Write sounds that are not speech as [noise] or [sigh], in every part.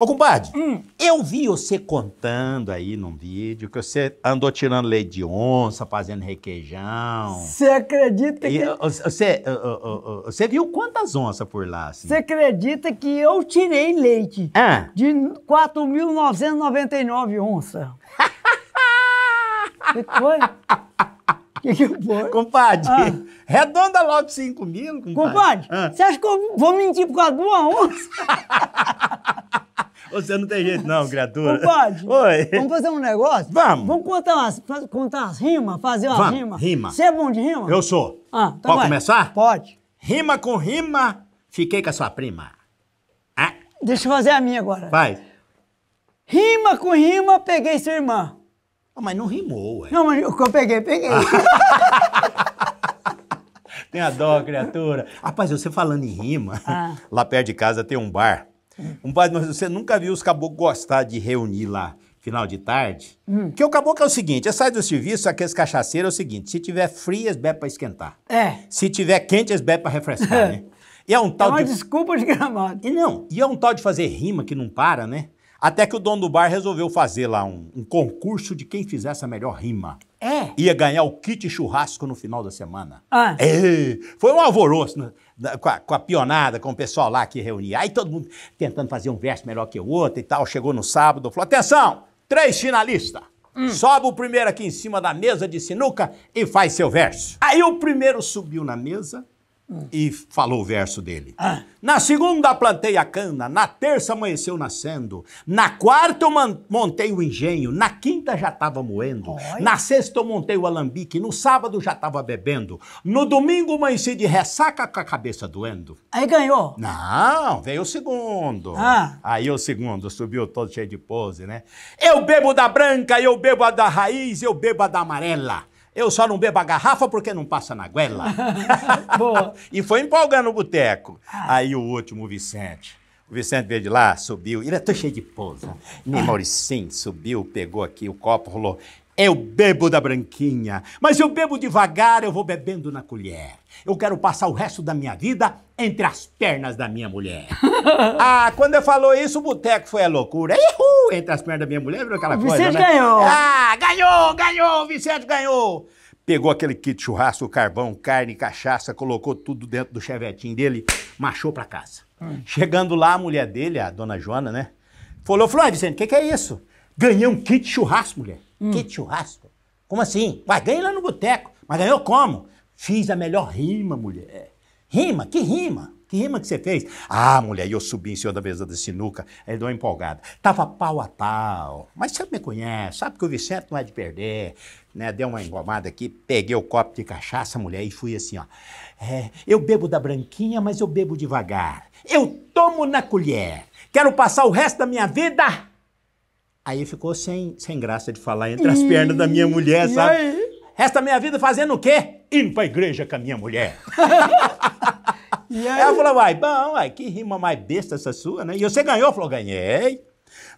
Ô, compadre, hum. eu vi você contando aí num vídeo que você andou tirando leite de onça, fazendo requeijão. Você acredita que... Você, você viu quantas onças por lá? Você assim? acredita que eu tirei leite ah. de 4.999 onças. [laughs] que foi? que que foi? Compadre, ah. redonda logo 5 mil, compadre. Compadre, ah. você acha que eu vou mentir por causa de uma onça? [laughs] Você não tem jeito, não, criatura. Pode. Oi. vamos fazer um negócio? Vamos. Vamos contar umas, contar umas rimas, fazer umas vamos. rimas. Rima. Você é bom de rima? Eu sou. Ah, então Pode vai. começar? Pode. Rima com rima, fiquei com a sua prima. Ah. Deixa eu fazer a minha agora. Vai. Rima com rima, peguei sua irmã. Ah, mas não rimou, ué. Não, mas o que eu peguei, peguei. [laughs] tem a dó, criatura. Rapaz, você falando em rima, ah. lá perto de casa tem um bar Compadre, mas você nunca viu os caboclos gostar de reunir lá final de tarde. Hum. Que o caboclo é o seguinte, eu saio do serviço, aqueles cachaceiros é o seguinte, se tiver frio, eles bebem para esquentar. É. Se tiver quente, eles bebem para refrescar, né? [laughs] E é um tal é uma de... desculpa de gramado. E não, e é um tal de fazer rima que não para, né? Até que o dono do bar resolveu fazer lá um, um concurso de quem fizesse a melhor rima. É. Ia ganhar o kit churrasco no final da semana. Ah. É. Foi um alvoroço com, a, com a, pionada, com o pessoal lá que reunia. Aí todo mundo tentando fazer um verso melhor que o outro e tal. Chegou no sábado, falou: atenção, três finalistas. Hum. Sobe o primeiro aqui em cima da mesa de sinuca e faz seu verso. Aí o primeiro subiu na mesa, e falou o verso dele. Ah. Na segunda plantei a cana, na terça amanheceu nascendo, na quarta eu montei o engenho, na quinta já estava moendo, Oi. na sexta eu montei o alambique, no sábado já estava bebendo, no domingo amanheci de ressaca com a cabeça doendo. Aí ganhou? Não, veio o segundo. Ah. Aí o segundo subiu todo cheio de pose, né? Eu bebo da branca, eu bebo a da raiz, eu bebo a da amarela. Eu só não bebo a garrafa porque não passa na guela. [laughs] e foi empolgando o boteco. Ah. Aí o último, o Vicente. O Vicente veio de lá, subiu. Ele é tão cheio de pousa. Nem ah. Mauricinho subiu, pegou aqui o copo, rolou. Eu bebo da branquinha, mas eu bebo devagar, eu vou bebendo na colher. Eu quero passar o resto da minha vida entre as pernas da minha mulher. [laughs] ah, quando eu falou isso, o boteco foi a loucura. Ihu, entre as pernas da minha mulher, virou aquela o coisa. Vicente né? ganhou! Ah, ganhou, ganhou, Vicente ganhou! Pegou aquele kit churrasco, carvão, carne, cachaça, colocou tudo dentro do chevetinho dele, marchou pra casa. Hum. Chegando lá, a mulher dele, a dona Joana, né? Falou, Flávio Vicente, o que, que é isso? Ganhei um kit churrasco, mulher. Hum. Que churrasco? Como assim? Vai ganhei lá no boteco. Mas ganhou como? Fiz a melhor rima, mulher. Rima? Que rima? Que rima que você fez? Ah, mulher, eu subi em cima da mesa da sinuca, aí deu uma empolgada. Tava pau a pau. Mas você me conhece, sabe que o Vicente não é de perder. Né? Deu uma engomada aqui, peguei o copo de cachaça, mulher, e fui assim, ó. É, eu bebo da branquinha, mas eu bebo devagar. Eu tomo na colher. Quero passar o resto da minha vida Aí ficou sem, sem graça de falar entre as pernas da minha mulher, hum, sabe? Resta minha vida fazendo o quê? Indo pra igreja com a minha mulher. [laughs] E Ela falou, uai, bom, uai, que rima mais besta essa sua, né? E você ganhou? Falou, ganhei.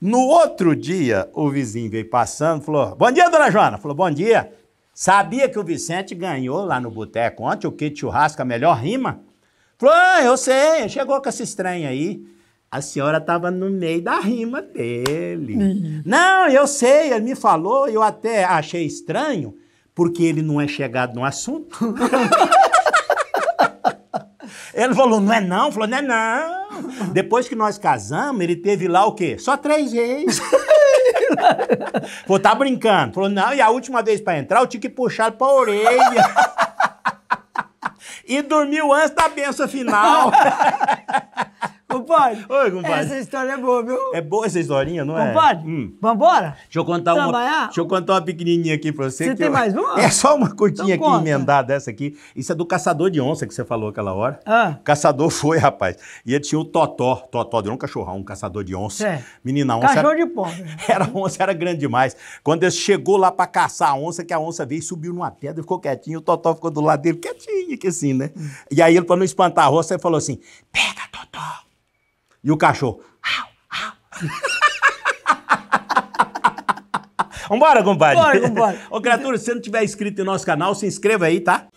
No outro dia, o vizinho veio passando, falou, bom dia, dona Joana. Falou, bom dia. Sabia que o Vicente ganhou lá no boteco ontem o kit churrasco, a melhor rima? Falou, ah, eu sei, chegou com esse estranho aí. A senhora estava no meio da rima dele. Hum. Não, eu sei, ele me falou, eu até achei estranho, porque ele não é chegado no assunto. [laughs] ele falou, não é não? Falou, não é não. Depois que nós casamos, ele teve lá o quê? Só três vezes. [laughs] falou, tá brincando. Falou, não, e a última vez para entrar, eu tinha que puxar pra orelha. [laughs] e dormiu antes da benção final. Compadre. [laughs] Oi, compadre. Essa história é boa, viu? É boa essa historinha, não compadre, é? Compadre, hum. vambora? Deixa eu contar Trabalhar? uma. Deixa eu contar uma pequenininha aqui pra você. Você tem eu... mais uma? [laughs] É só uma curtinha então, aqui conta. emendada, essa aqui. Isso é do caçador de onça que você falou aquela hora. Ah. O caçador foi, rapaz. E ele tinha o Totó. Totó, deu um cachorrão, um caçador de onça. É. Menina, a onça. Cachorro era... de pobre. Né? [laughs] Era onça, era grande demais. Quando ele chegou lá pra caçar a onça, que a onça veio, subiu numa pedra, ficou quietinho. O Totó ficou do lado dele, quietinho, que assim, né? Hum. E aí ele, pra não espantar a onça, ele falou assim: pega, Totó. E o cachorro. Vambora, compadre. Vambora, vambora. Ô, criatura, se não tiver inscrito em nosso canal, se inscreva aí, tá?